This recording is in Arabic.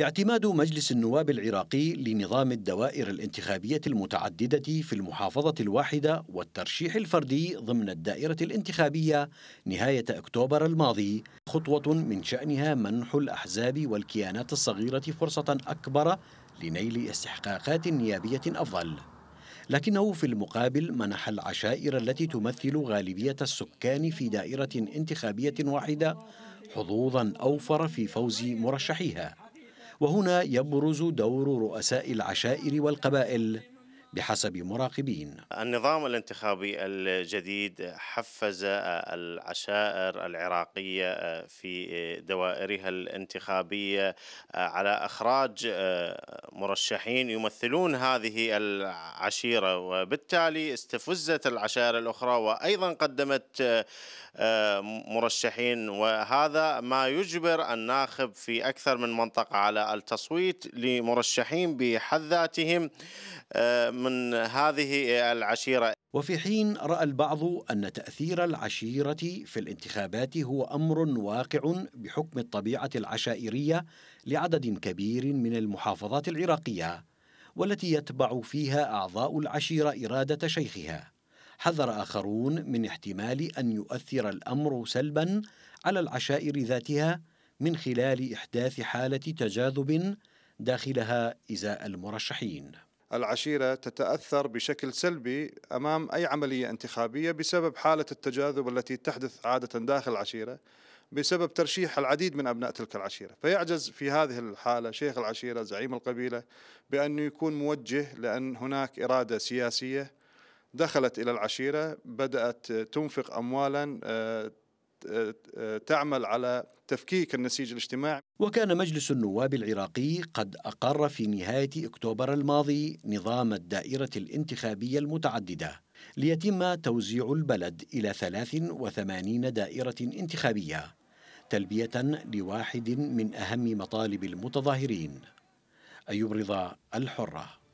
اعتماد مجلس النواب العراقي لنظام الدوائر الانتخابية المتعددة في المحافظة الواحدة والترشيح الفردي ضمن الدائرة الانتخابية نهاية أكتوبر الماضي خطوة من شأنها منح الأحزاب والكيانات الصغيرة فرصة أكبر لنيل استحقاقات نيابية أفضل لكنه في المقابل منح العشائر التي تمثل غالبية السكان في دائرة انتخابية واحدة حظوظا أوفر في فوز مرشحيها وهنا يبرز دور رؤساء العشائر والقبائل بحسب مراقبين النظام الانتخابي الجديد حفز العشائر العراقية في دوائرها الانتخابية على إخراج مرشحين يمثلون هذه العشيرة وبالتالي استفزت العشائر الأخرى وأيضا قدمت مرشحين وهذا ما يجبر الناخب في أكثر من منطقة على التصويت لمرشحين بحد ذاتهم من هذه العشيرة وفي حين رأى البعض أن تأثير العشيرة في الانتخابات هو أمر واقع بحكم الطبيعة العشائرية لعدد كبير من المحافظات العراقية والتي يتبع فيها أعضاء العشيرة إرادة شيخها حذر آخرون من احتمال أن يؤثر الأمر سلبا على العشائر ذاتها من خلال إحداث حالة تجاذب داخلها إزاء المرشحين العشيرة تتأثر بشكل سلبي أمام أي عملية انتخابية بسبب حالة التجاذب التي تحدث عادة داخل العشيرة بسبب ترشيح العديد من أبناء تلك العشيرة فيعجز في هذه الحالة شيخ العشيرة زعيم القبيلة بأنه يكون موجه لأن هناك إرادة سياسية دخلت إلى العشيرة بدأت تنفق أموالا آه، تعمل على تفكيك النسيج الاجتماعي وكان مجلس النواب العراقي قد أقر في نهاية أكتوبر الماضي نظام الدائرة الانتخابية المتعددة ليتم توزيع البلد إلى 83 دائرة انتخابية تلبية لواحد من أهم مطالب المتظاهرين أيوب رضا الحرة